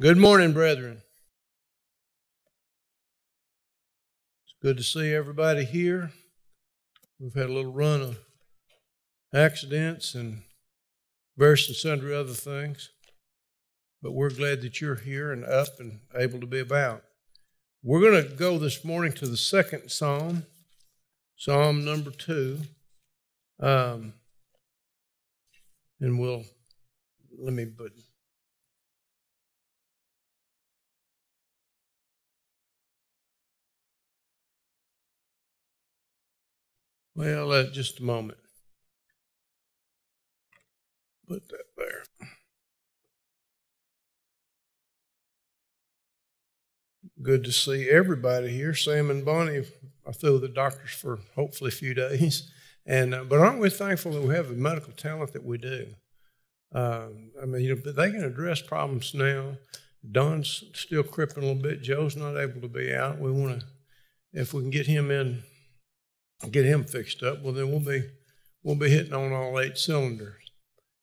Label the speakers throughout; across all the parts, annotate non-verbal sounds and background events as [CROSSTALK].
Speaker 1: Good morning, brethren. It's good to
Speaker 2: see everybody here. We've had a little run of accidents and various and sundry other things, but we're glad that you're here and up and able to be about. We're going to go this morning to the second psalm, Psalm number two, um,
Speaker 1: and we'll let me put. Well, uh, just a moment. Put that there. Good to see everybody here. Sam and Bonnie
Speaker 2: are through the doctors for hopefully a few days. And uh, but aren't we thankful that we have the medical talent that we do? Um, I mean, you know, they can address problems now. Don's still crippling a little bit. Joe's not able to be out. We want to, if we can get him in get him fixed up, well, then we'll be, we'll be hitting on all eight cylinders.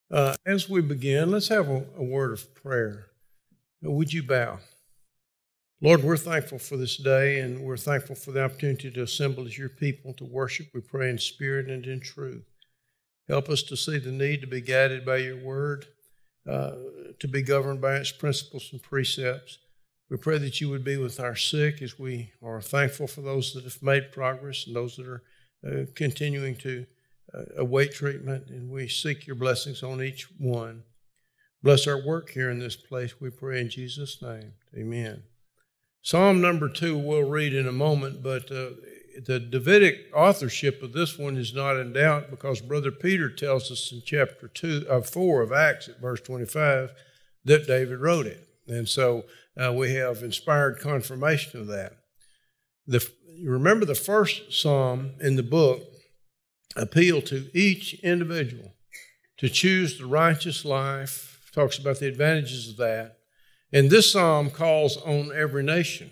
Speaker 2: Uh, as we begin, let's have a, a word of prayer. Would you bow? Lord, we're thankful for this day, and we're thankful for the opportunity to assemble as your people to worship. We pray in spirit and in truth. Help us to see the need to be guided by your word, uh, to be governed by its principles and precepts. We pray that you would be with our sick as we are thankful for those that have made progress and those that are uh, continuing to uh, await treatment. And we seek your blessings on each one. Bless our work here in this place, we pray in Jesus' name. Amen. Psalm number two, we'll read in a moment, but uh, the Davidic authorship of this one is not in doubt because Brother Peter tells us in chapter two of uh, four of Acts at verse twenty-five that David wrote it. And so uh, we have inspired confirmation of that. The, remember, the first psalm in the book appealed to each individual to choose the righteous life, talks about the advantages of that. And this psalm calls on every nation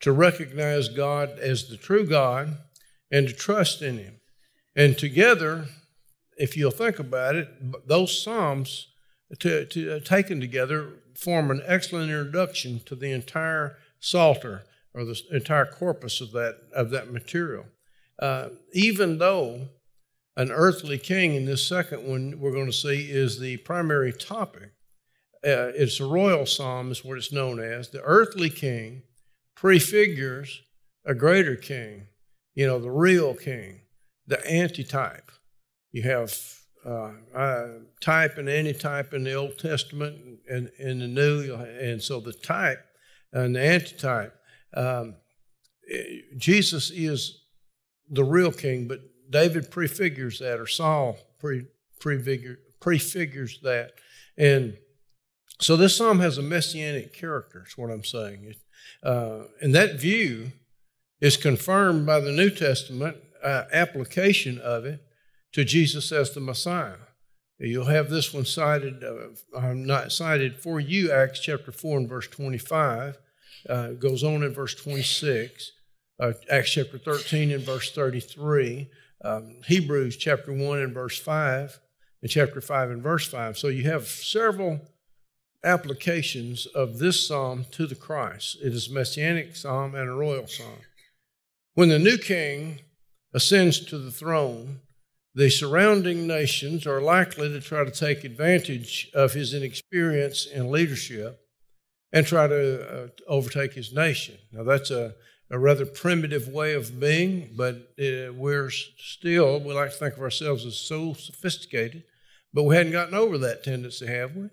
Speaker 2: to recognize God as the true God and to trust in Him. And together, if you'll think about it, those psalms to, to, uh, taken together form an excellent introduction to the entire Psalter or the entire corpus of that, of that material. Uh, even though an earthly king in this second one we're going to see is the primary topic, uh, it's the royal psalm, is what it's known as. The earthly king prefigures a greater king, you know, the real king, the antitype. You have uh, uh, type and antitype in the Old Testament and in the New, and so the type and the antitype. Um, eh, Jesus is the real king, but David prefigures that, or Saul pre, prefigures that. And so this psalm has a messianic character, is what I'm saying. Uh, and that view is confirmed by the New Testament uh, application of it to Jesus as the Messiah. You'll have this one cited, uh, I'm not cited for you, Acts chapter 4 and verse 25. Uh, goes on in verse 26, uh, Acts chapter 13 and verse 33, um, Hebrews chapter 1 and verse 5, and chapter 5 and verse 5. So you have several applications of this psalm to the Christ. It is a messianic psalm and a royal psalm. When the new king ascends to the throne, the surrounding nations are likely to try to take advantage of his inexperience in leadership and try to uh, overtake his nation. Now, that's a, a, rather primitive way of being, but uh, we're still, we like to think of ourselves as so sophisticated, but we hadn't gotten over that tendency, have we?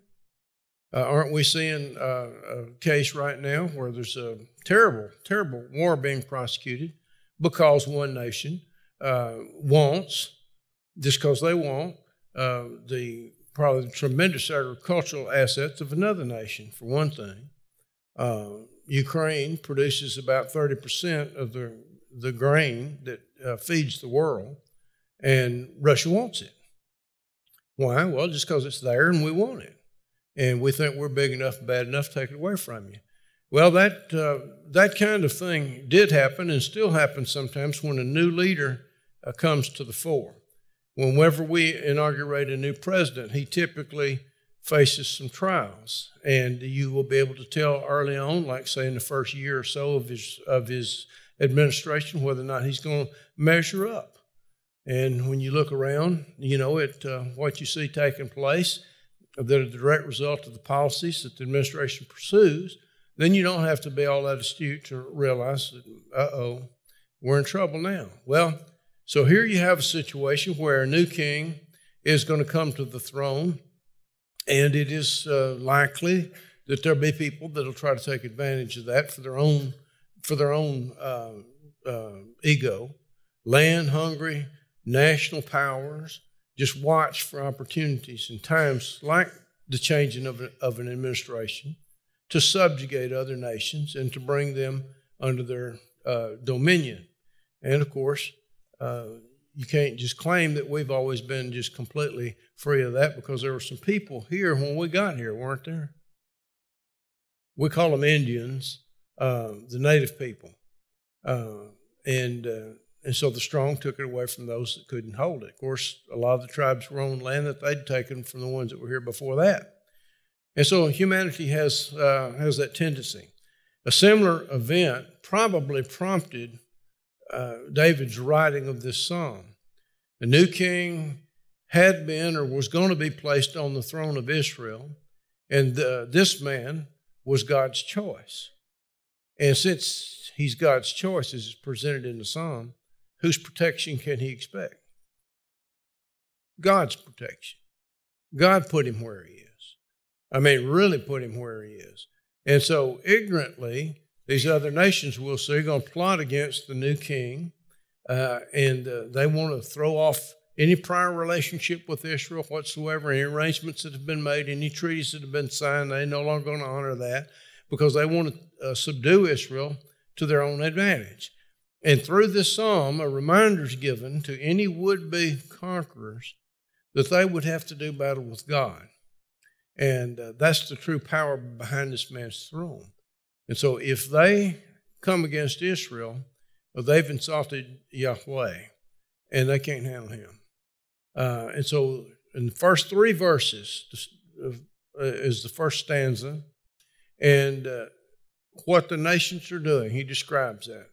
Speaker 2: Uh, aren't we seeing uh, a case right now where there's a terrible, terrible war being prosecuted because one nation uh, wants just because they want uh, the probably tremendous agricultural assets of another nation, for one thing. Uh, Ukraine produces about 30% of the, the grain that uh, feeds the world, and Russia wants it. Why? Well, just because it's there and we want it. And we think we're big enough, bad enough to take it away from you. Well, that, uh, that kind of thing did happen and still happens sometimes when a new leader uh, comes to the fore. Whenever we inaugurate a new president, he typically faces some trials, and you will be able to tell early on, like say in the first year or so of his of his administration, whether or not he's going to measure up. And when you look around, you know at uh, what you see taking place that are the direct result of the policies that the administration pursues, then you don't have to be all that astute to realize that, uh oh, we're in trouble now. Well, so here you have a situation where a new king is going to come to the throne, and it is uh, likely that there'll be people that'll try to take advantage of that for their own for their own uh, uh, ego. Land hungry, national powers just watch for opportunities and times like the changing of, a, of an administration to subjugate other nations and to bring them under their uh, dominion. And of course, uh, you can't just claim that we've always been just completely free of that because there were some people here when we got here, weren't there? We call them Indians, uh, the native people. Uh, and, uh, and so the strong took it away from those that couldn't hold it. Of course, a lot of the tribes were on land that they'd taken from the ones that were here before that. And so humanity has, uh, has that tendency. A similar event probably prompted uh, David's writing of this psalm. A new king had been or was going to be placed on the throne of Israel, and uh, this man was God's choice. And since he's God's choice, as is presented in the psalm, whose protection can he expect? God's protection. God put him where he is. I mean, really put him where he is. And so, ignorantly, these other nations will see, going to plot against the new king, uh, and uh, they want to throw off any prior relationship with Israel whatsoever, any arrangements that have been made, any treaties that have been signed. They're no longer going to honor that because they want to uh, subdue Israel to their own advantage. And through this psalm, a reminder is given to any would be conquerors that they would have to do battle with God. And uh, that's the true power behind this man's throne. And so if they come against Israel, they've insulted Yahweh and they can't handle him. Uh, and so in the first three verses uh, is the first stanza. And uh, what the nations are doing, he describes that.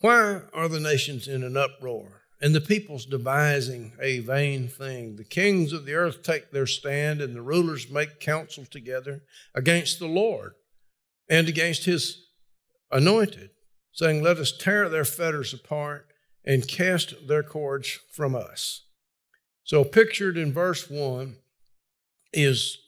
Speaker 2: Why are the nations in an uproar and the peoples devising a vain thing? The kings of the earth take their stand and the rulers make counsel together against the Lord and against his anointed, saying, Let us tear their fetters apart and cast their cords from us. So, pictured in verse 1 is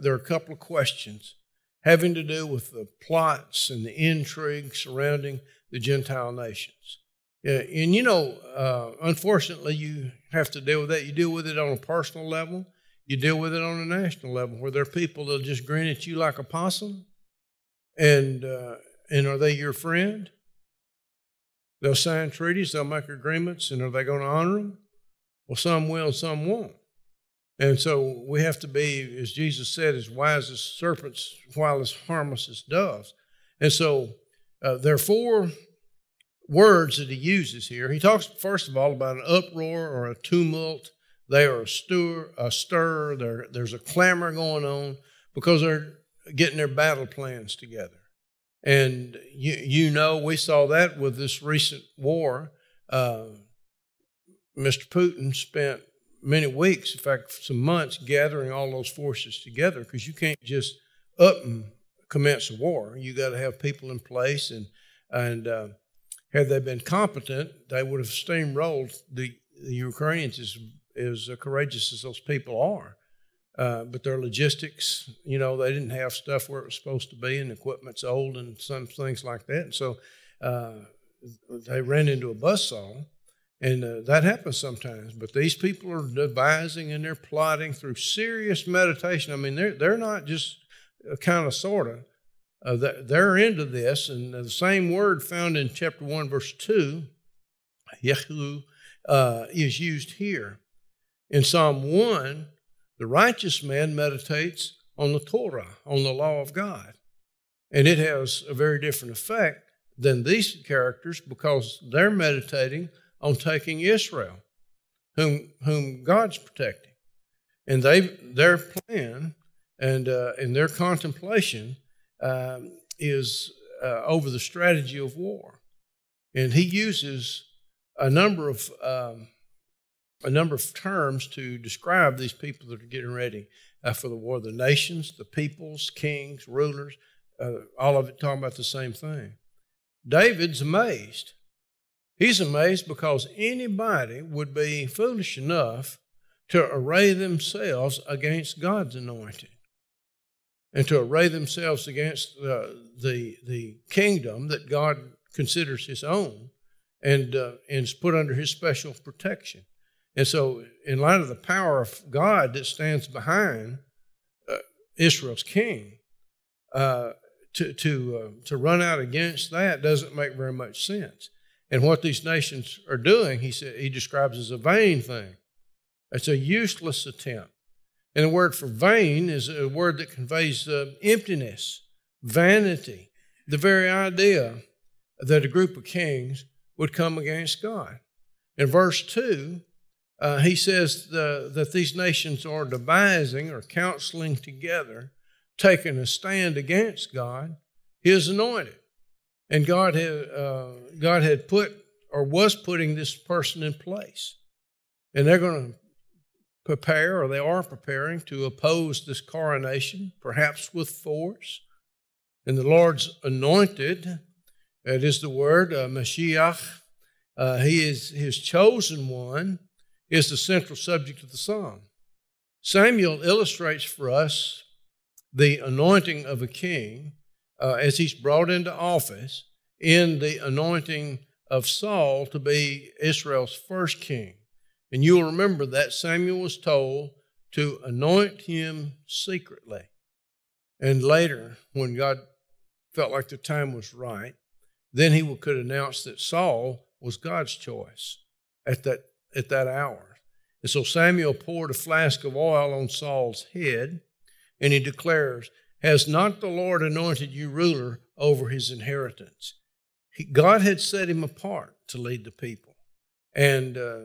Speaker 2: there are a couple of questions having to do with the plots and the intrigue surrounding the Gentile nations. And you know, uh, unfortunately, you have to deal with that. You deal with it on a personal level, you deal with it on a national level, where there are people that'll just grin at you like a possum and, uh, and are they your friend? They'll sign treaties, they'll make agreements, and are they going to honor them? Well, some will some won't. And so we have to be, as Jesus said, as wise as serpents, while as harmless as doves. And so uh, there are four words that he uses here. He talks, first of all, about an uproar or a tumult. They are a stir, a stir there, there's a clamor going on because they're getting their battle plans together. And you, you know, we saw that with this recent war. Uh, Mr. Putin spent many weeks, in fact, some months, gathering all those forces together because you can't just up and commence a war. You got to have people in place, and and uh, had they been competent, they would have steamrolled the, the Ukrainians as as courageous as those people are. Uh, but their logistics, you know, they didn't have stuff where it was supposed to be, and equipment's old, and some things like that. And so uh, they ran into a saw, and uh, that happens sometimes. But these people are devising and they're plotting through serious meditation. I mean, they're they're not just kind of sorta. Uh, they're into this, and the same word found in chapter one, verse two, Yehu, uh, is used here in Psalm one the righteous man meditates on the Torah, on the law of God. And it has a very different effect than these characters because they're meditating on taking Israel, whom, whom God's protecting. And they, their plan and, uh, and their contemplation um, is uh, over the strategy of war. And he uses a number of um, a number of terms to describe these people that are getting ready uh, for the war the nations, the peoples, kings, rulers, uh, all of it talking about the same thing. David's amazed. He's amazed because anybody would be foolish enough to array themselves against God's anointed and to array themselves against uh, the, the kingdom that God considers his own and, uh, and is put under his special protection. And so, in light of the power of God that stands behind uh, Israel's king, uh, to to uh, to run out against that doesn't make very much sense. And what these nations are doing, he said, he describes as a vain thing. It's a useless attempt. And the word for vain is a word that conveys um, emptiness, vanity, the very idea that a group of kings would come against God. In verse 2, uh, he says the, that these nations are devising or counseling together, taking a stand against God, his anointed. And God had, uh, God had put or was putting this person in place. And they're going to prepare, or they are preparing, to oppose this coronation, perhaps with force. And the Lord's anointed, that is the word, uh, Mashiach, uh, he is his chosen one is the central subject of the psalm. Samuel illustrates for us the anointing of a king uh, as he's brought into office in the anointing of Saul to be Israel's first king. And you'll remember that Samuel was told to anoint him secretly. And later, when God felt like the time was right, then he could announce that Saul was God's choice at that at that hour. And so Samuel poured a flask of oil on Saul's head, and he declares, Has not the Lord anointed you ruler over his inheritance? He, God had set him apart to lead the people, and uh,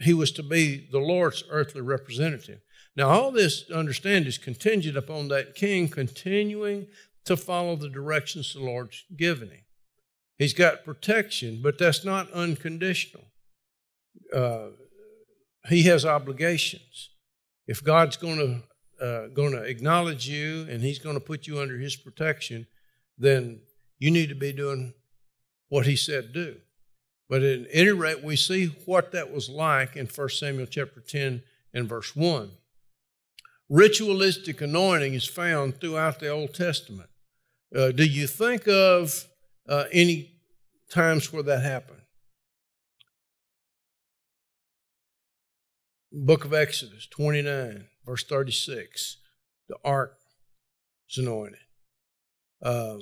Speaker 2: he was to be the Lord's earthly representative. Now, all this, understand, is contingent upon that king continuing to follow the directions the Lord's given him. He's got protection, but that's not unconditional uh, he has obligations. If God's going to uh, going to acknowledge you and he's going to put you under his protection, then you need to be doing what he said do. But at any rate, we see what that was like in 1 Samuel chapter 10 and verse 1. Ritualistic anointing is found throughout the Old Testament. Uh, do you think of uh, any times where that happened?
Speaker 1: Book of Exodus 29, verse 36, the ark is anointed.
Speaker 2: Um,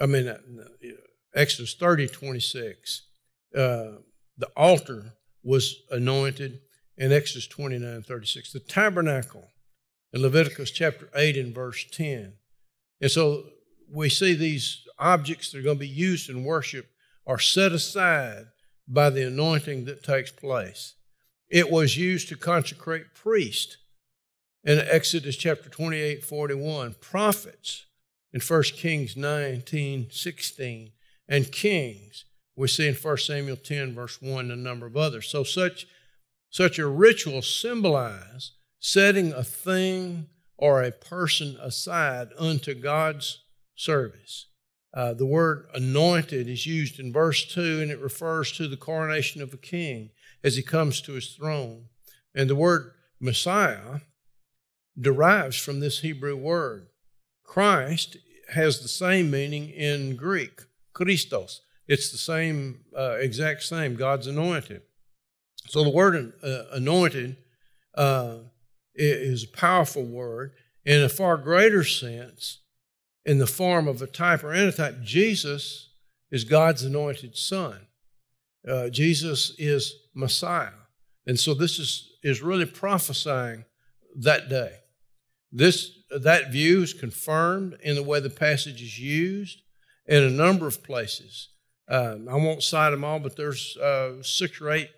Speaker 2: I mean, uh, Exodus 30, 26, uh, the altar was anointed in Exodus 29, 36. The tabernacle in Leviticus chapter 8 and verse 10. And so we see these objects that are going to be used in worship are set aside by the anointing that takes place. It was used to consecrate priests in Exodus chapter 28, 41, prophets in 1 Kings 19, 16, and kings we see in 1 Samuel 10, verse 1, and a number of others. So such, such a ritual symbolized setting a thing or a person aside unto God's service. Uh, the word anointed is used in verse 2, and it refers to the coronation of a king as he comes to his throne. And the word Messiah derives from this Hebrew word. Christ has the same meaning in Greek, Christos. It's the same, uh, exact same, God's anointed. So the word uh, anointed uh, is a powerful word. In a far greater sense, in the form of a type or antitype. Jesus is God's anointed son. Uh, Jesus is Messiah. And so this is, is really prophesying that day. This, that view is confirmed in the way the passage is used in a number of places. Um, I won't cite them all, but there's uh, six or eight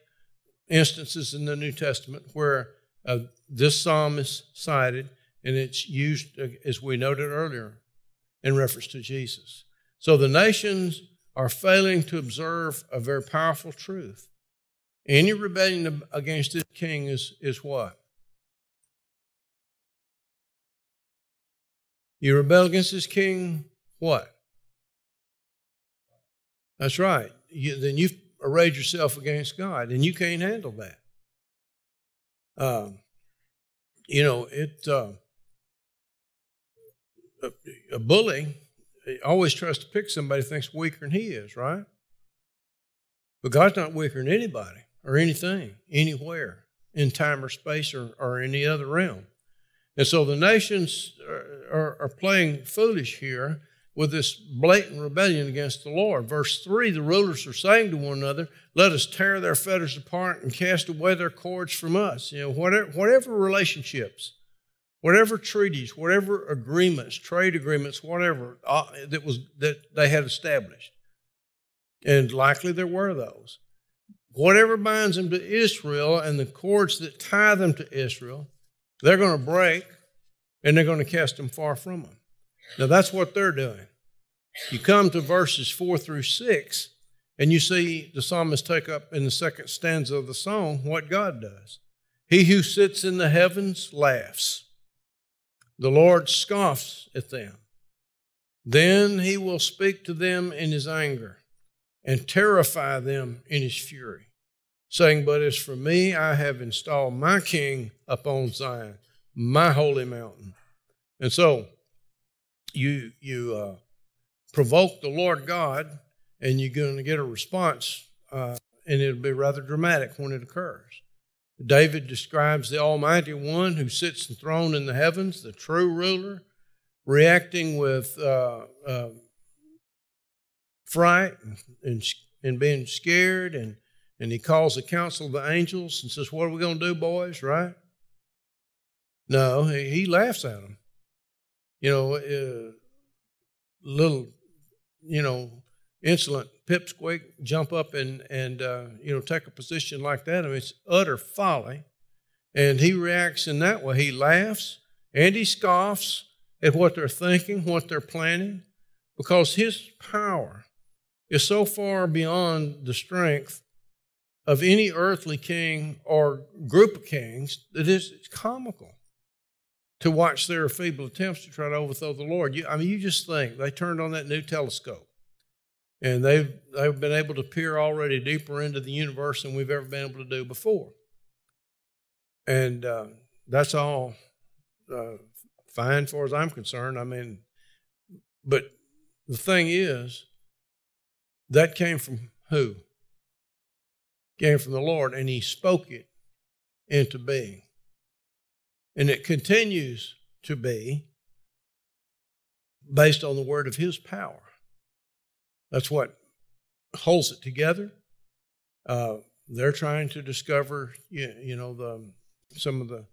Speaker 2: instances in the New Testament where uh, this psalm is cited and it's used, uh, as we noted earlier, in reference to Jesus. So the nations are failing to observe a very powerful truth. Any rebellion against this king is, is what?
Speaker 1: You rebel against this king, what? That's right. You, then you've
Speaker 2: arrayed yourself against God, and you can't handle that. Um, you know, it. Uh, a, a bully always tries to pick somebody thinks weaker than he is, right? But God's not weaker than anybody or anything, anywhere, in time or space or, or any other realm. And so the nations are, are, are playing foolish here with this blatant rebellion against the Lord. Verse 3 the rulers are saying to one another, Let us tear their fetters apart and cast away their cords from us. You know, whatever, whatever relationships whatever treaties, whatever agreements, trade agreements, whatever uh, that was that they had established, and likely there were those. Whatever binds them to Israel and the cords that tie them to Israel, they're going to break, and they're going to cast them far from them. Now that's what they're doing. You come to verses four through six, and you see the psalmist take up in the second stanza of the song what God does. He who sits in the heavens laughs the Lord scoffs at them. Then he will speak to them in his anger and terrify them in his fury, saying, But as for me, I have installed my king upon Zion, my holy mountain. And so you, you uh, provoke the Lord God, and you're going to get a response, uh, and it'll be rather dramatic when it occurs. David describes the Almighty One who sits enthroned in the heavens, the true ruler, reacting with uh, uh, fright and, and being scared. And, and he calls a council of the angels and says, What are we going to do, boys, right? No, he, he laughs at them. You know, uh, little, you know, insolent pipsqueak, jump up and and uh, you know take a position like that. I mean, it's utter folly. And he reacts in that way. He laughs and he scoffs at what they're thinking, what they're planning, because his power is so far beyond the strength of any earthly king or group of kings that it's, it's comical to watch their feeble attempts to try to overthrow the Lord. You, I mean, you just think they turned on that new telescope and they've, they've been able to peer already deeper into the universe than we've ever been able to do before. And uh, that's all uh, fine, as far as I'm concerned. I mean, but the thing is, that came from who? Came from the Lord, and He spoke it into being. And it continues to be based on the word of His power. That's what holds it together. Uh, they're trying to discover, you, you know, the some of the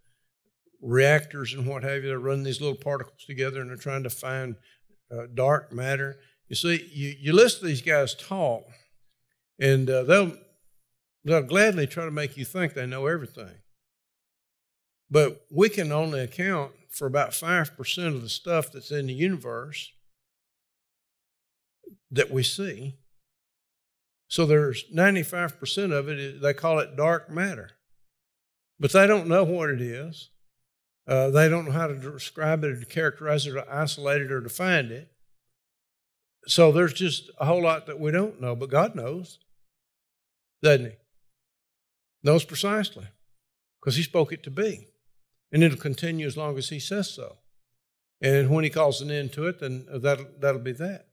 Speaker 2: reactors and what have you that run these little particles together, and they're trying to find uh, dark matter. You see, you, you listen to these guys talk, and uh, they'll they'll gladly try to make you think they know everything. But we can only account for about five percent of the stuff that's in the universe, that we see. So there's 95% of it, they call it dark matter. But they don't know what it is. Uh, they don't know how to describe it or to characterize it or isolate it or define it. So there's just a whole lot that we don't know, but God knows, doesn't He? Knows precisely because He spoke it to be. And it'll continue as long as He says so. And when He calls an end to it, then uh, that'll, that'll be that.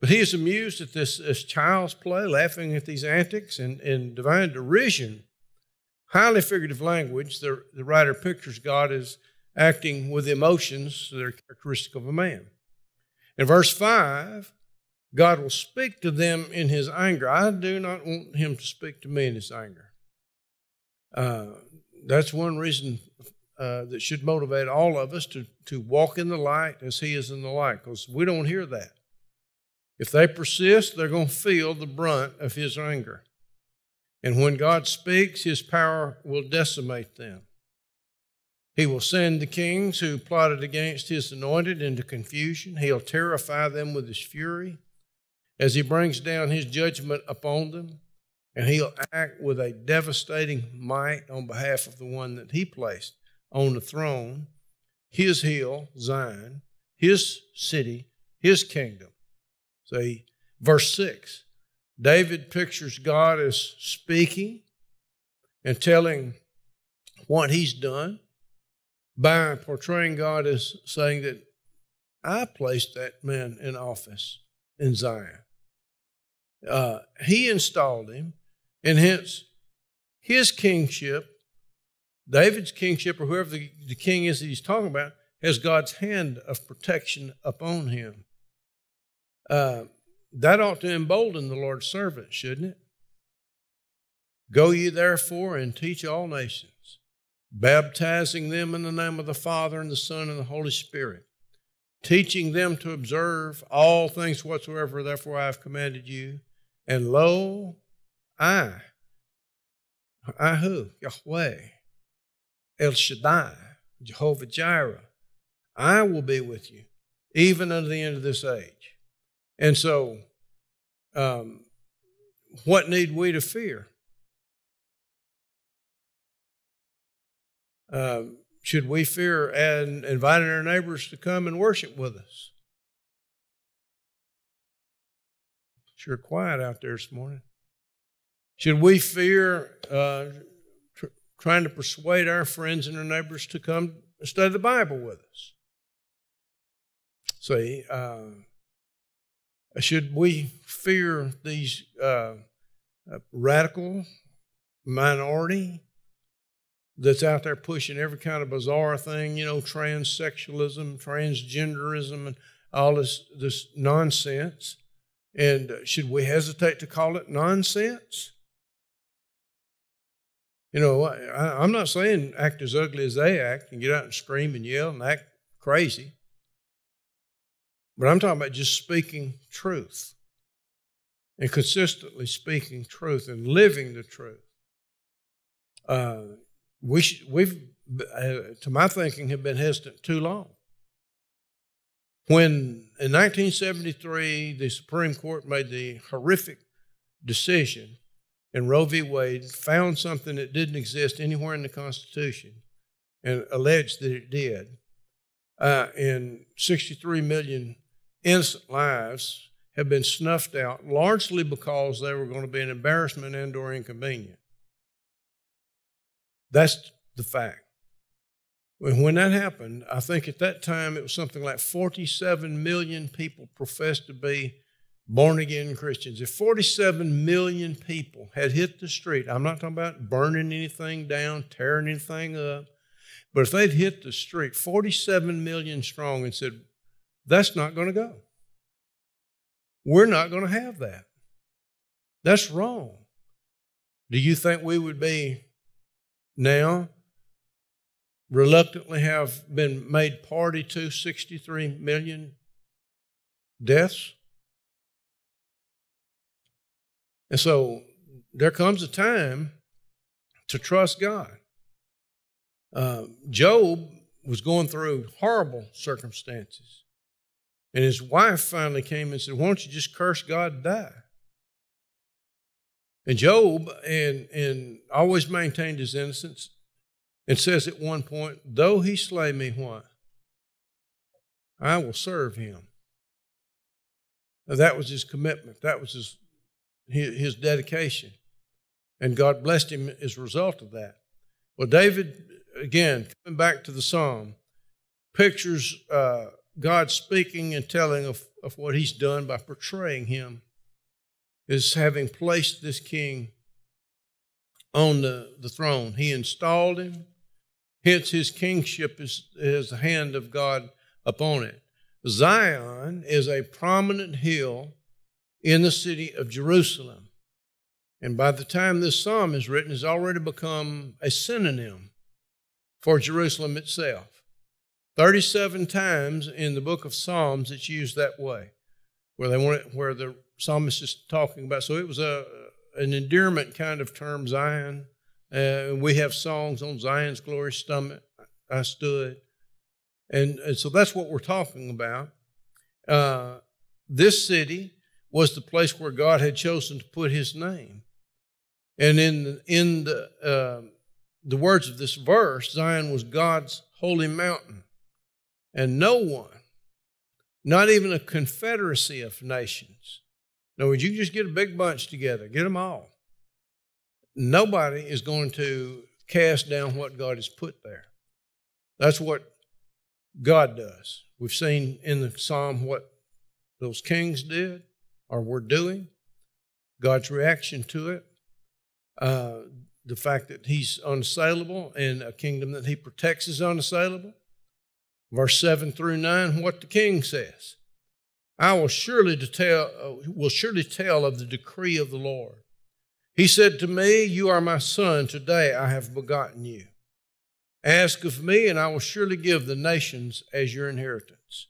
Speaker 2: But he is amused at this, this child's play, laughing at these antics and in divine derision. Highly figurative language, the, the writer pictures God as acting with emotions that are characteristic of a man. In verse 5, God will speak to them in his anger. I do not want him to speak to me in his anger. Uh, that's one reason uh, that should motivate all of us to, to walk in the light as he is in the light, because we don't hear that. If they persist, they're going to feel the brunt of his anger. And when God speaks, his power will decimate them. He will send the kings who plotted against his anointed into confusion. He'll terrify them with his fury as he brings down his judgment upon them. And he'll act with a devastating might on behalf of the one that he placed on the throne, his hill, Zion, his city, his kingdom. See, verse 6 David pictures God as speaking and telling what he's done by portraying God as saying that I placed that man in office in Zion. Uh, he installed him, and hence his kingship, David's kingship, or whoever the, the king is that he's talking about, has God's hand of protection upon him. Uh, that ought to embolden the Lord's servant, shouldn't it? Go ye therefore and teach all nations, baptizing them in the name of the Father and the Son and the Holy Spirit, teaching them to observe all things whatsoever therefore I have commanded you. And lo, I, I who? Yahweh, El Shaddai, Jehovah Jireh, I will be with you, even unto the end of this age.
Speaker 1: And so, um, what need we to fear? Um, should we fear and inviting our neighbors to come and worship with us?
Speaker 2: Sure, quiet out there this morning. Should we fear uh, tr- trying to persuade our friends and our neighbors to come study the Bible with us? See, uh, should we fear these uh, uh, radical minority that's out there pushing every kind of bizarre thing, you know, transsexualism, transgenderism, and all this, this nonsense? And uh, should we hesitate to call it nonsense? You know, I, am not saying act as ugly as they act and get out and scream and yell and act crazy. But I'm talking about just speaking truth and consistently speaking truth and living the truth. Uh, we sh- we've, uh, to my thinking, have been hesitant too long. When in 1973, the Supreme Court made the horrific decision in Roe v. Wade, found something that didn't exist anywhere in the Constitution and alleged that it did. Uh, and 63 million innocent lives have been snuffed out largely because they were going to be an embarrassment and or inconvenience. That's the fact. When that happened, I think at that time it was something like 47 million people professed to be born again Christians. If 47 million people had hit the street, I'm not talking about burning anything down, tearing anything up, but if they'd hit the street, 47 million strong, and said, that's not going to go. We're not going to have that. That's wrong. Do you think we would be now reluctantly have been made party to 63 million deaths?
Speaker 1: And so there comes a time to trust God. Uh, Job
Speaker 2: was going through horrible circumstances. And his wife finally came and said, Why don't you just curse God and die? And Job and, and always maintained his innocence and says at one point, Though he slay me, what? I will serve him. Now, that was his commitment. That was his, his, his dedication. And God blessed him as a result of that. Well, David, again, coming back to the psalm, pictures. Uh, God speaking and telling of, of what he's done by portraying him is having placed this king on the, the throne. He installed him. Hence, his kingship is, is the hand of God upon it. Zion is a prominent hill in the city of Jerusalem. And by the time this psalm is written, it's already become a synonym for Jerusalem itself. 37 times in the book of Psalms it's used that way, where they want it, where the psalmist is talking about. So it was a an endearment kind of term, Zion. Uh, we have songs on Zion's glorious stomach. I stood, and, and so that's what we're talking about. Uh, this city was the place where God had chosen to put His name, and in in the uh, the words of this verse, Zion was God's holy mountain. And no one, not even a confederacy of nations, in other words, you just get a big bunch together, get them all. Nobody is going to cast down what God has put there. That's what God does. We've seen in the psalm what those kings did or were doing, God's reaction to it, uh, the fact that He's unassailable and a kingdom that He protects is unassailable. Verse 7 through 9, what the king says. I will surely tell, uh, will surely tell of the decree of the Lord. He said to me, You are my son, today I have begotten you. Ask of me, and I will surely give the nations as your inheritance,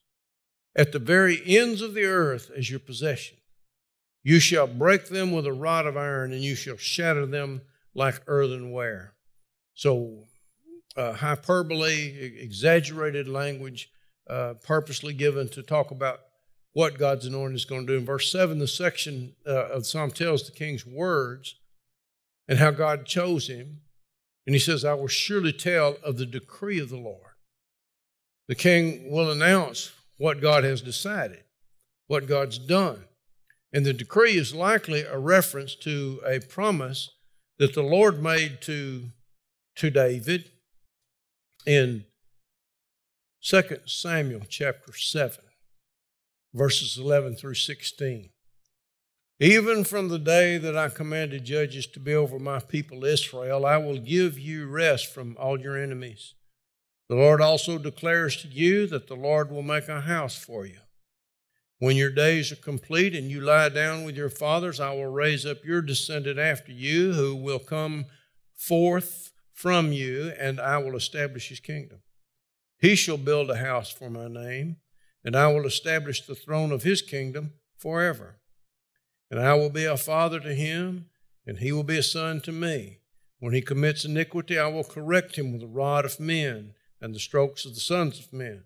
Speaker 2: at the very ends of the earth as your possession. You shall break them with a rod of iron, and you shall shatter them like earthenware. So uh, hyperbole, exaggerated language uh, purposely given to talk about what God's anointing is going to do. In verse 7, the section uh, of Psalm tells the king's words and how God chose him. And he says, I will surely tell of the decree of the Lord. The king will announce what God has decided, what God's done. And the decree is likely a reference to a promise that the Lord made to, to David in 2 Samuel chapter 7, verses 11 through 16. Even from the day that I commanded judges to be over my people Israel, I will give you rest from all your enemies. The Lord also declares to you that the Lord will make a house for you. When your days are complete and you lie down with your fathers, I will raise up your descendant after you, who will come forth from you, and I will establish his kingdom. He shall build a house for my name, and I will establish the throne of his kingdom forever. And I will be a father to him, and he will be a son to me. When he commits iniquity, I will correct him with the rod of men and the strokes of the sons of men.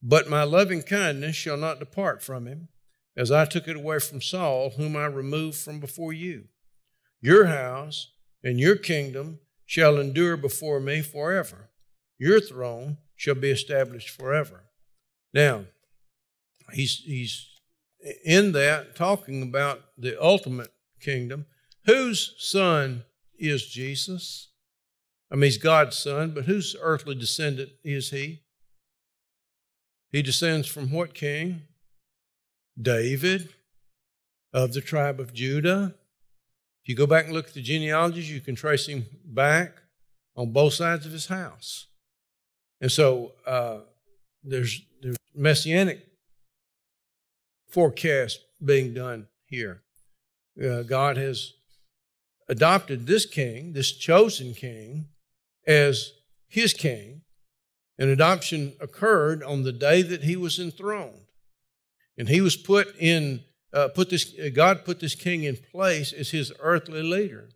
Speaker 2: But my loving kindness shall not depart from him, as I took it away from Saul, whom I removed from before you. Your house and your kingdom shall endure before me forever. Your throne shall be established forever. Now, he's, he's in that talking about the ultimate kingdom. Whose son is Jesus? I mean, he's God's son, but whose earthly descendant is he? He descends from what king? David, of the tribe of Judah. If you go back and look at the genealogies, you can trace him back on both sides of his house. And so uh, there's, there's messianic forecast being done here. Uh, God has adopted this king, this chosen king, as his king. And adoption occurred on the day that he was enthroned. And he was put in uh, put this, uh, God put this king in place as his earthly leader.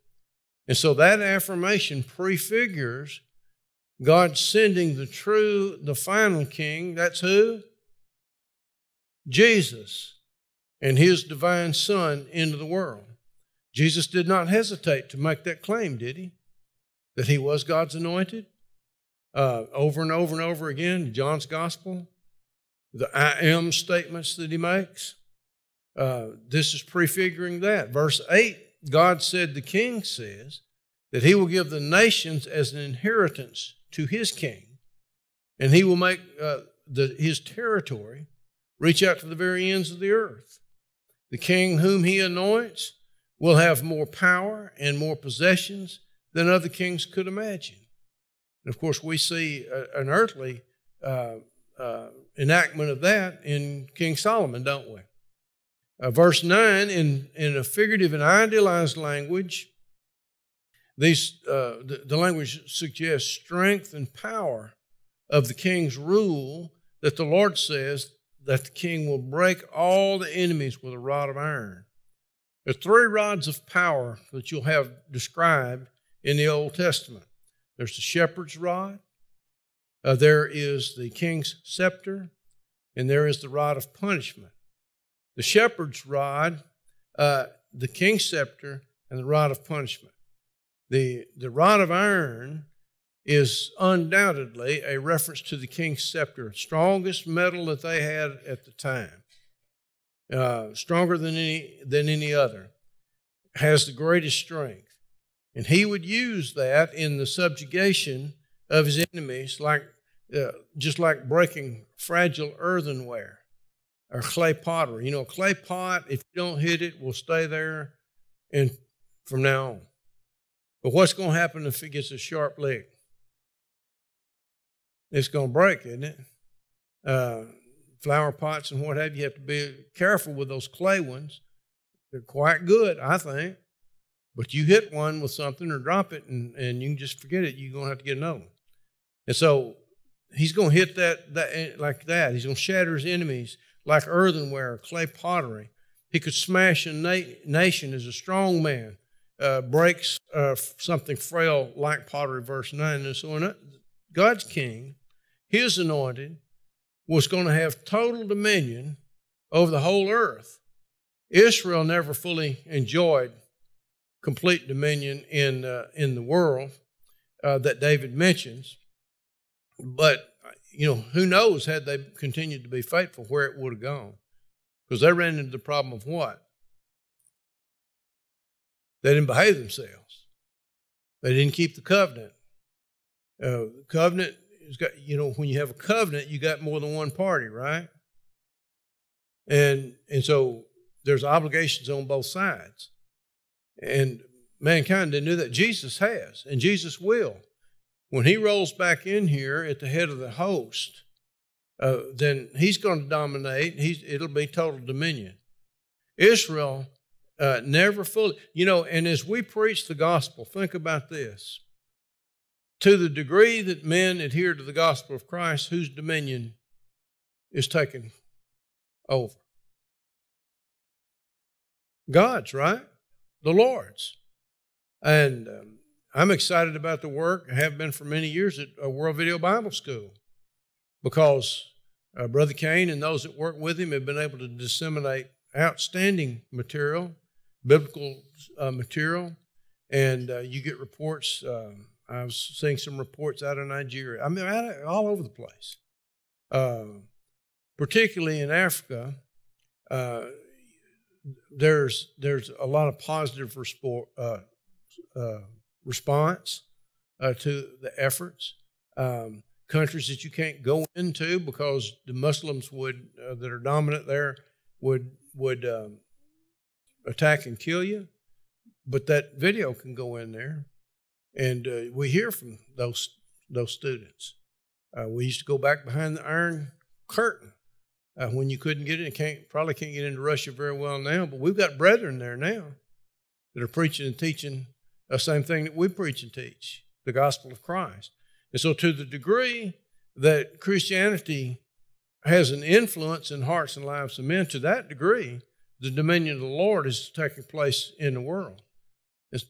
Speaker 2: And so that affirmation prefigures God sending the true, the final king. That's who? Jesus and his divine son into the world. Jesus did not hesitate to make that claim, did he? That he was God's anointed? Uh, over and over and over again, John's gospel, the I am statements that he makes. Uh, this is prefiguring that. Verse 8 God said, The king says that he will give the nations as an inheritance to his king, and he will make uh, the, his territory reach out to the very ends of the earth. The king whom he anoints will have more power and more possessions than other kings could imagine. And of course, we see a, uh, an earthly uh, uh, enactment of that in King Solomon, don't we? Uh, verse 9, in, in a figurative and idealized language, these, uh, the, the language suggests strength and power of the king's rule that the Lord says that the king will break all the enemies with a rod of iron. There's three rods of power that you'll have described in the Old Testament. There's the shepherd's rod, uh, there is the king's scepter, and there is the rod of punishment the shepherd's rod, uh, the king's scepter, and the rod of punishment. The, the rod of iron is undoubtedly a reference to the king's scepter, strongest metal that they had at the time, uh, stronger than any, than any other, has the greatest strength. And he would use that in the subjugation of his enemies, like, uh, just like breaking fragile earthenware or clay pottery. You know, clay pot, if you don't hit it, will stay there and from now on. But what's going to happen if it gets a sharp lick? It's going to break, isn't it? Uh, flower pots and what have you, you have to be careful with those clay ones. They're quite good, I think. But you hit one with something or drop it and, and you can just forget it. You're going to have to get another one. And so he's going to hit that, that eh, like that. He's going to shatter his enemies like earthenware, clay pottery. He could smash a na nation as a strong man, uh, breaks uh, something frail like pottery, verse 9, and so on. Uh, God's king, his anointed, was going to have total dominion over the whole earth. Israel never fully enjoyed complete dominion in, uh, in the world uh, that David mentions, but you know, who knows had they continued to be faithful where it would have gone. Because they ran into the problem of what? They didn't behave themselves. They didn't keep the covenant. Uh, covenant is got you know when you have a covenant, you got more than one party, right? And and so there's obligations on both sides, and mankind didn't do that. Jesus has, and Jesus will. When he rolls back in here at the head of the host, uh, then he's going to dominate. He's, it'll be total dominion. Israel uh, never fully, you know, and as we preach the gospel, think about this. To the degree that men adhere to the gospel of Christ, whose dominion is taken over? God's, right? The Lord's. And um, I'm excited about the work, I have been for many years at uh, World Video Bible School because uh, Brother Kane and those that work with him have been able to disseminate outstanding material, biblical uh, material, and uh, you get reports. Uh, I was seeing some reports out of Nigeria. I mean, all over the place, uh, particularly in Africa. there's there's a lot of positive respo- response uh, to the efforts. Um, countries that you can't go into because the Muslims would uh, that are dominant there would would um, attack and kill you. But that video can go in there, and uh, we hear from those those students. Uh, we used to go back behind the iron curtain uh, when you couldn't get in. Can't probably can't get into Russia very well now, but we've got brethren there now that are preaching and teaching the same thing that we preach and teach the gospel of Christ. And so, to the degree that Christianity has an influence in hearts and lives of men, to that degree, the dominion of the Lord is taking place in the world.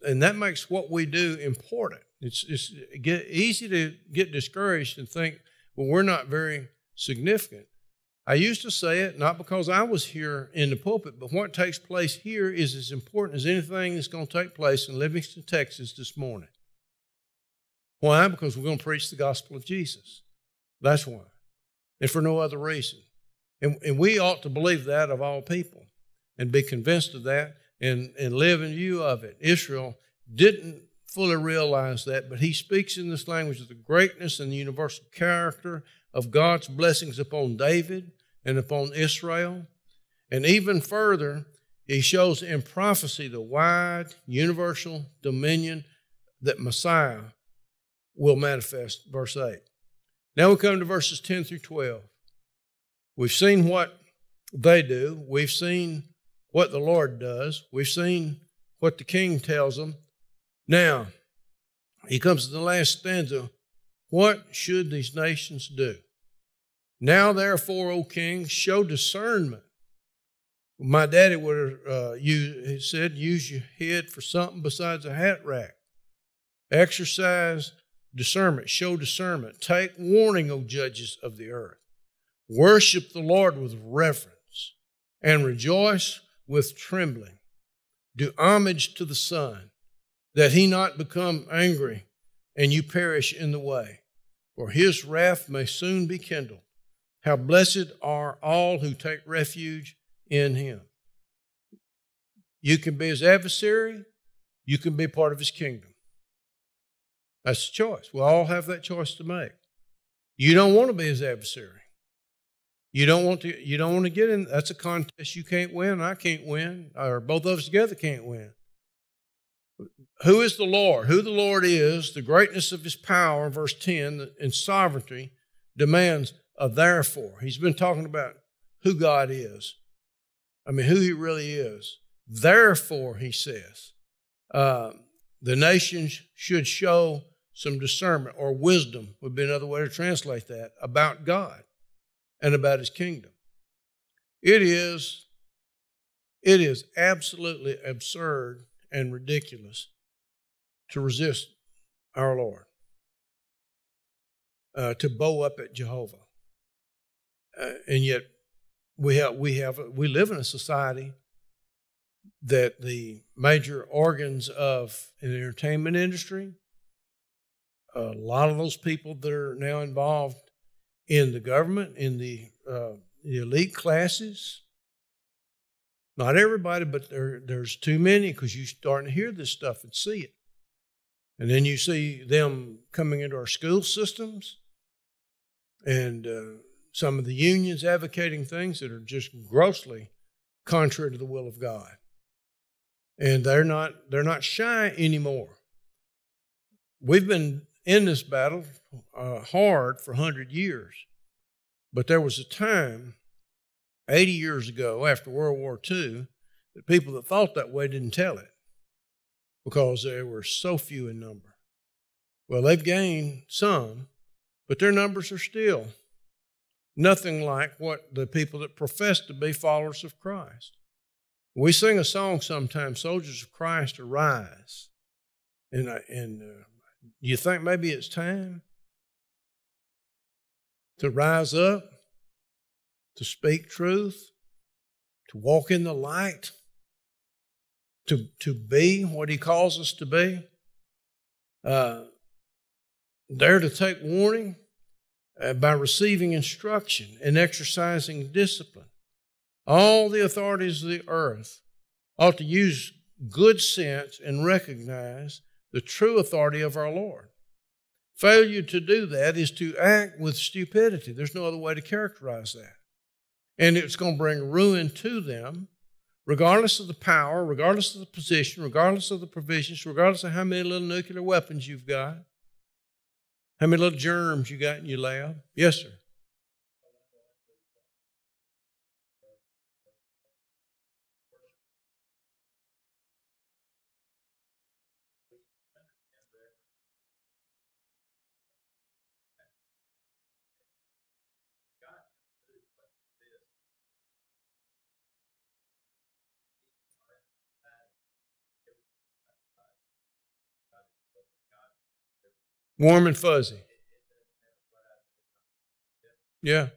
Speaker 2: and that makes what we do important. It's, it's get, easy to get discouraged and think, well, we're not very significant. I used to say it, not because I was here in the pulpit, but what takes place here is as important as anything that's going to take place in Livingston, Texas this morning. Why? Because we're going to preach the gospel of Jesus. That's why. And for no other reason. And, and we ought to believe that of all people and be convinced of that and, and live in view of it. Israel didn't fully realize that, but he speaks in this language of the greatness and the universal character of God's blessings upon David and upon Israel. And even further, he shows in prophecy the wide, universal dominion that Messiah will manifest, verse 8. Now we come to verses 10 through 12. We've seen what they do, we've seen what the Lord does, we've seen what the king tells them. Now, he comes to the last stanza. What should these nations do? Now, therefore, O king, show discernment. My daddy would uh, he said, use your head for something besides a hat rack. Exercise discernment, show discernment. Take warning, O judges of the earth. Worship the Lord with reverence and rejoice with trembling. Do homage to the Son, that he not become angry and you perish in the way, for his wrath may soon be kindled. How blessed are all who take refuge in him. You can be his adversary, you can be part of his kingdom. That's the choice. We all have that choice to make. You don't want to be his adversary. You don't want to you don't want to get in that's a contest you can't win, I can't win, or both of us together can't win. Who is the Lord? Who the Lord is, the greatness of his power, verse 10, and sovereignty demands a therefore. He's been talking about who God is. I mean, who he really is. Therefore, he says, uh, the nations should show some discernment or wisdom, would be another way to translate that, about God and about his kingdom. It is, it is absolutely absurd and ridiculous to resist our Lord, uh, to bow up at Jehovah. Uh, and yet we have we have we live in a society that the major organs of an entertainment industry a lot of those people that are now involved in the government in the, uh, the elite classes not everybody but there, there's too many because you're starting to hear this stuff and see it and then you see them coming into our school systems and uh, some of the unions advocating things that are just grossly contrary to the will of God. And they're not, they're not shy anymore. We've been in this battle uh, hard for 100 years, but there was a time 80 years ago after World War II that people that thought that way didn't tell it because there were so few in number. Well, they've gained some, but their numbers are still nothing like what the people that profess to be followers of Christ. We sing a song sometimes, Soldiers of Christ Arise. And, and uh, you think maybe it's time to rise up, to speak truth, to walk in the light, to, to be what He calls us to be, uh, to take warning uh, by receiving instruction and exercising discipline. All the authorities of the earth ought to use good sense and recognize the true authority of our Lord. Failure to do that is to act with stupidity. There's no other way to characterize that. And it's going to bring ruin to them, regardless of the power, regardless of the position, regardless of the provisions, regardless of how many little
Speaker 1: nuclear weapons you've got. How many little germs you got in your lab? Yes, sir. warm and fuzzy. Yeah.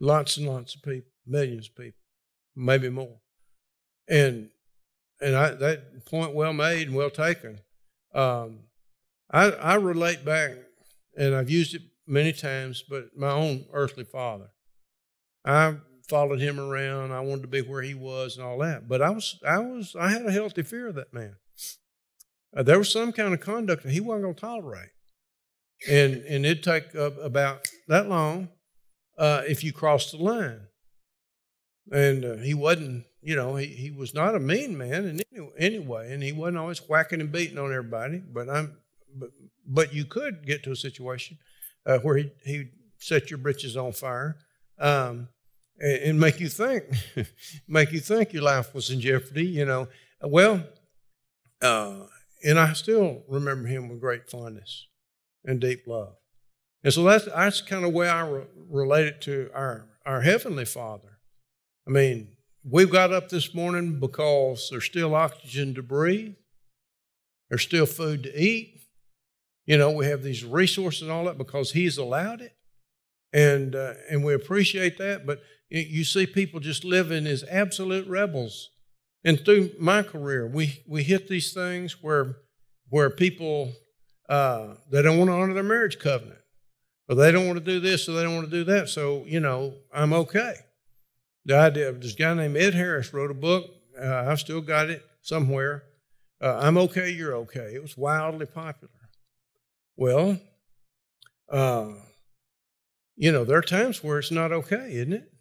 Speaker 1: Lots and lots
Speaker 2: of people, millions of people, maybe more. And and I, that point well made and well taken. Um, I, I relate back, and I've used it many times, but my own earthly father. I followed him around. I wanted to be where he was and all that. But I was, I was, I had a healthy fear of that man. Uh, there was some kind of conduct that he wasn't going to tolerate, and and it'd take uh, about that long uh, if you crossed the line. And uh, he wasn't, you know, he, he was not a mean man in any, anyway, and he wasn't always whacking and beating on everybody. But I'm, but, but you could get to a situation uh, where he, he set your britches on fire um, and, and, make you think, [LAUGHS] make you think your life was in jeopardy, you know. Well, uh, and I still remember him with great fondness and deep love. And so that's, that's kind of way I re- relate it to our, our Heavenly Father. I mean, we've got up this morning because there's still oxygen to breathe, there's still food to eat, you know, we have these resources and all that because He's allowed it, and uh, and we appreciate that. But you see people just living as absolute rebels. And through my career, we we hit these things where where people uh, they don't want to honor their marriage covenant, or they don't want to do this, or they don't want to do that. So you know, I'm okay. The idea of this guy named Ed Harris wrote a book. Uh, I've still got it somewhere. Uh, I'm okay, you're okay. It was wildly popular. Well, uh, you know, there are times where it's not okay, isn't it?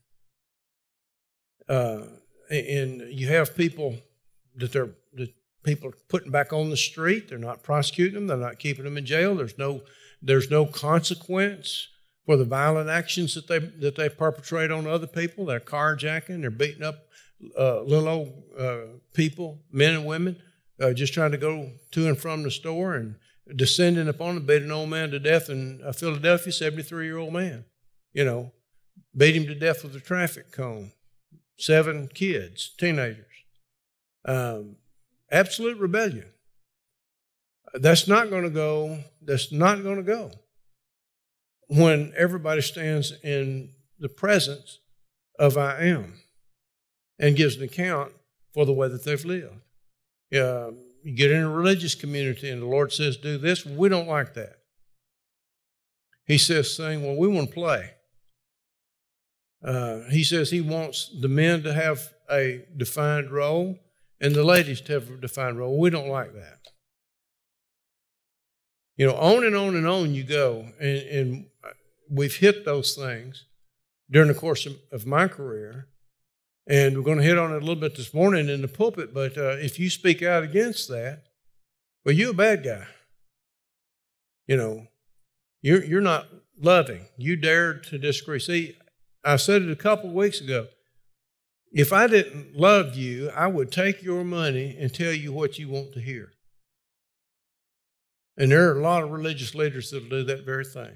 Speaker 2: Uh, and you have people that they're that people are putting back on the street. They're not prosecuting them. They're not keeping them in jail. There's no there's no consequence for the violent actions that they that they perpetrate on other people. They're carjacking. They're beating up uh, little old uh, people, men and women, uh, just trying to go to and from the store and descending upon him, beat an old man to death in uh, Philadelphia, 73 year old man, you know, beat him to death with a traffic cone. Seven kids, teenagers. Um, absolute rebellion. That's not going to go. That's not going to go when everybody stands in the presence of I am and gives an account for the way that they've lived. Um, you get in a religious community and the Lord says, do this. We don't like that. He says, saying, well, we want to play. Uh, he says he wants the men to have a defined role and the ladies to have a defined role. We don't like that. You know, on and on and on you go. And, and uh, we've hit those things during the course of, of my career. And we're going to hit on it a little bit this morning in the pulpit, but uh, if you speak out against that, well, you're a bad guy. You know, you're, you're not loving. You dared to disagree. See, I said it a couple of weeks ago. If I didn't love you, I would take your money and tell you what you want to hear. And there are a lot of religious leaders that'll do that very thing.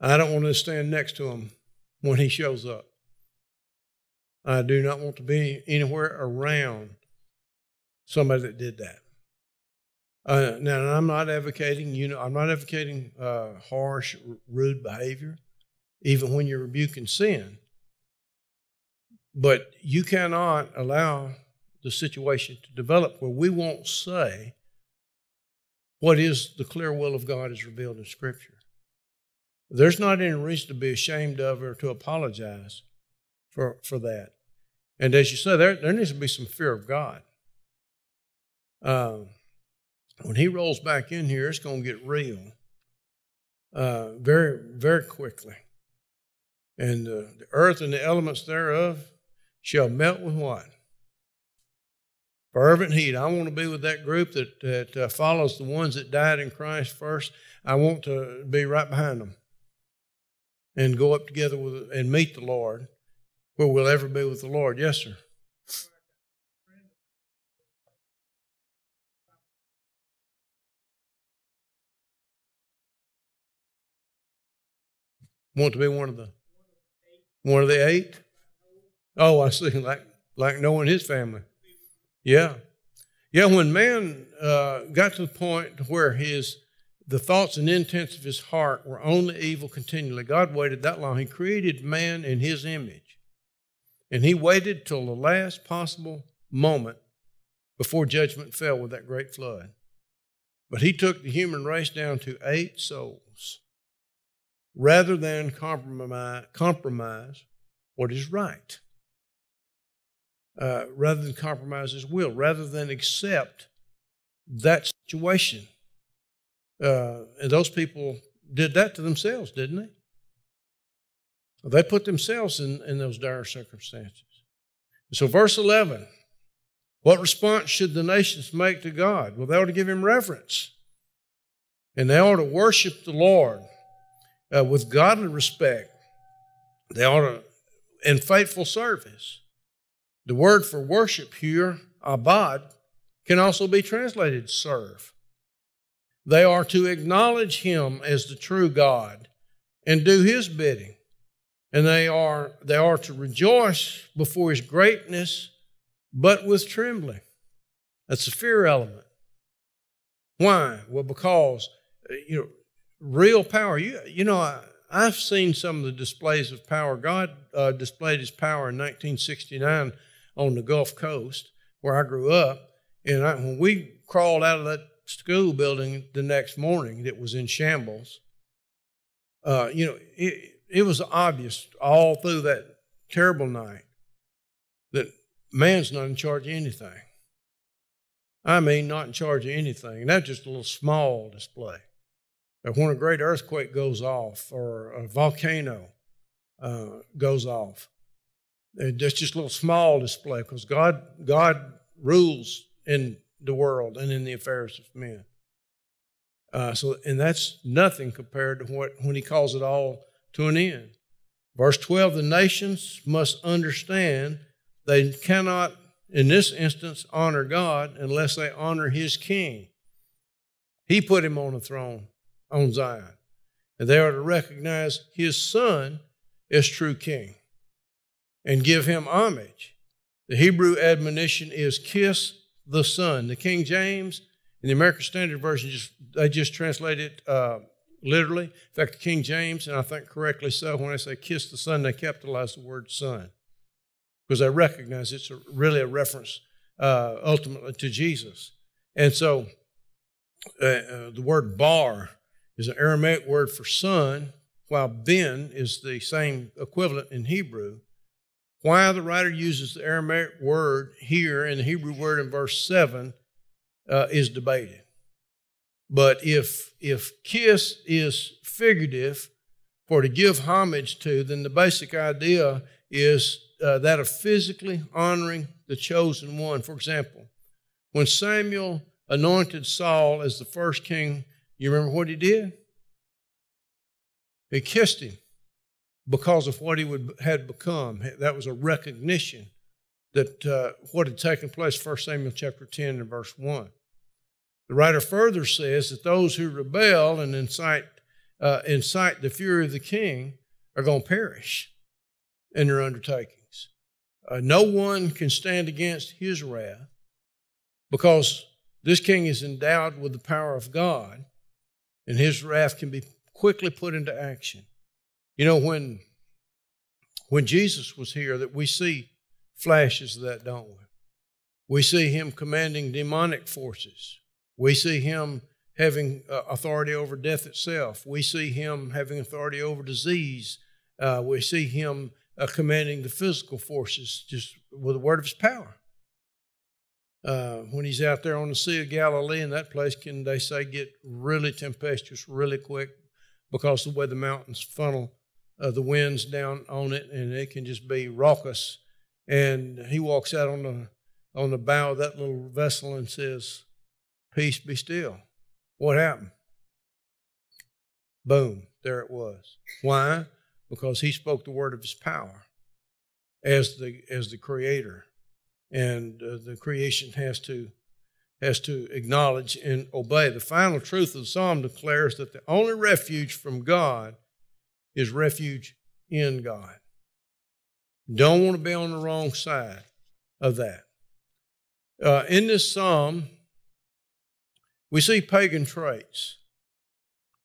Speaker 2: I don't want to stand next to him when he shows up. I do not want to be anywhere around somebody that did that. Uh, now, I'm not advocating, you know, I'm not advocating uh, harsh, rude behavior, even when you're rebuking sin. But you cannot allow the situation to develop where we won't say what is the clear will of God is revealed in Scripture. There's not any reason to be ashamed of or to apologize for, for that. And as you said, there, there needs to be some fear of God. Uh, when he rolls back in here, it's going to get real uh, very, very quickly. And uh, the earth and the elements thereof shall melt with what? Fervent heat. I want to be with that group that, that uh, follows the ones that died in Christ first. I want to be right behind them and go up together with and meet the Lord
Speaker 1: where we'll ever be with the Lord. Yes, sir. Want to be one of the one of the
Speaker 2: eight? Oh, I see. Like like knowing his family. Yeah, yeah. When man uh, got to the point where his the thoughts and intents of his heart were only evil continually, God waited that long. He created man in His image. And he waited till the last possible moment before judgment fell with that great flood. But he took the human race down to eight souls rather than compromise, compromise what is right, uh, rather than compromise his will, rather than accept that situation. Uh, and those people did that to themselves, didn't they? They put themselves in, in those dire circumstances. So, verse 11 what response should the nations make to God? Well, they ought to give him reverence. And they ought to worship the Lord uh, with godly respect. They ought to, in faithful service. The word for worship here, abad, can also be translated serve. They are to acknowledge him as the true God and do his bidding and they are they are to rejoice before his greatness but with trembling that's the fear element why well because uh, you know real power you, you know I, i've seen some of the displays of power god uh, displayed his power in 1969 on the gulf coast where i grew up and I, when we crawled out of that school building the next morning that was in shambles uh, you know it, it was obvious all through that terrible night that man's not in charge of anything. I mean, not in charge of anything. And that's just a little small display. But when a great earthquake goes off or a volcano uh, goes off, that's just a little small display because God, God rules in the world and in the affairs of men. Uh, so, and that's nothing compared to what when he calls it all to an end. Verse 12 the nations must understand they cannot, in this instance, honor God unless they honor his king. He put him on the throne on Zion, and they are to recognize his son as true king and give him homage. The Hebrew admonition is kiss the son. The King James and the American Standard Version just they just translate it uh, literally. In fact, King James, and I think correctly so, when I say kiss the son, they capitalize the word son because they recognize it's a, really a reference uh, ultimately to Jesus. And so uh, uh, the word bar is an Aramaic word for son, while ben is the same equivalent in Hebrew. Why the writer uses the Aramaic word here and the Hebrew word in verse 7 uh, is debated. But if if kiss is figurative for to give homage to, then the basic idea is uh, that of physically honoring the chosen one. For example, when Samuel anointed Saul as the first king, you remember what he did? He kissed him because of what he would, had become. That was a recognition that uh, what had taken place, 1 Samuel chapter 10 and verse 1. The writer further says that those who rebel and incite, uh, incite the fury of the king are going to perish in their undertakings. Uh, no one can stand against his wrath because this king is endowed with the power of God, and his wrath can be quickly put into action. You know, when, when Jesus was here, that we see flashes of that, don't we? We see him commanding demonic forces we see him having uh, authority over death itself. We see him having authority over disease. Uh, we see him uh, commanding the physical forces just with the word of his power. Uh, when he's out there on the Sea of Galilee, and that place can, they say, get really tempestuous really quick because of the way the mountains funnel uh, the winds down on it, and it can just be raucous. And he walks out on the on the bow of that little vessel and says, Peace be still. What happened? Boom, there it was. Why? Because he spoke the word of his power as the as the creator. And uh, the creation has to has to acknowledge and obey. The final truth of the psalm declares that the only refuge from God is refuge in God. Don't want to be on the wrong side of that. Uh, in this psalm, we see pagan traits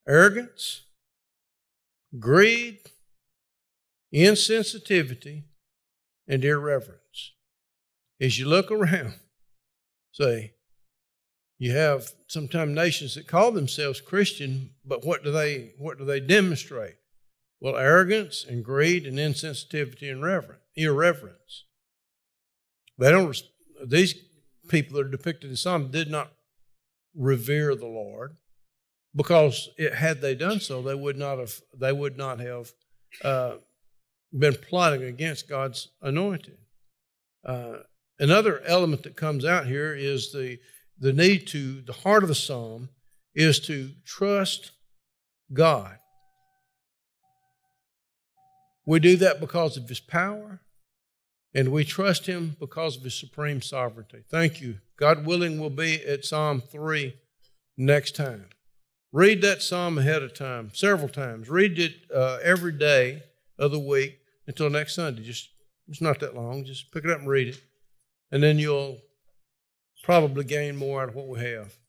Speaker 2: arrogance, greed, insensitivity, and irreverence. As you look around, [LAUGHS] say, you have sometimes nations that call themselves Christian, but what do they what do they demonstrate? Well, arrogance and greed and insensitivity and reverence, irreverence. They don't. These people that are depicted in Psalm did not revere the Lord, because it, had they done so, they would not have they would not have uh, been plotting against God's anointed. Uh, another element that comes out here is the the need to the heart of the psalm is to trust God. We do that because of His power. And we trust him because of his supreme sovereignty. Thank you. God willing, we'll be at Psalm 3 next time. Read that psalm ahead of time, several times. Read it uh, every day of the week until next Sunday. Just It's not that long. Just pick it up and read it. And then you'll probably gain more out of what we have.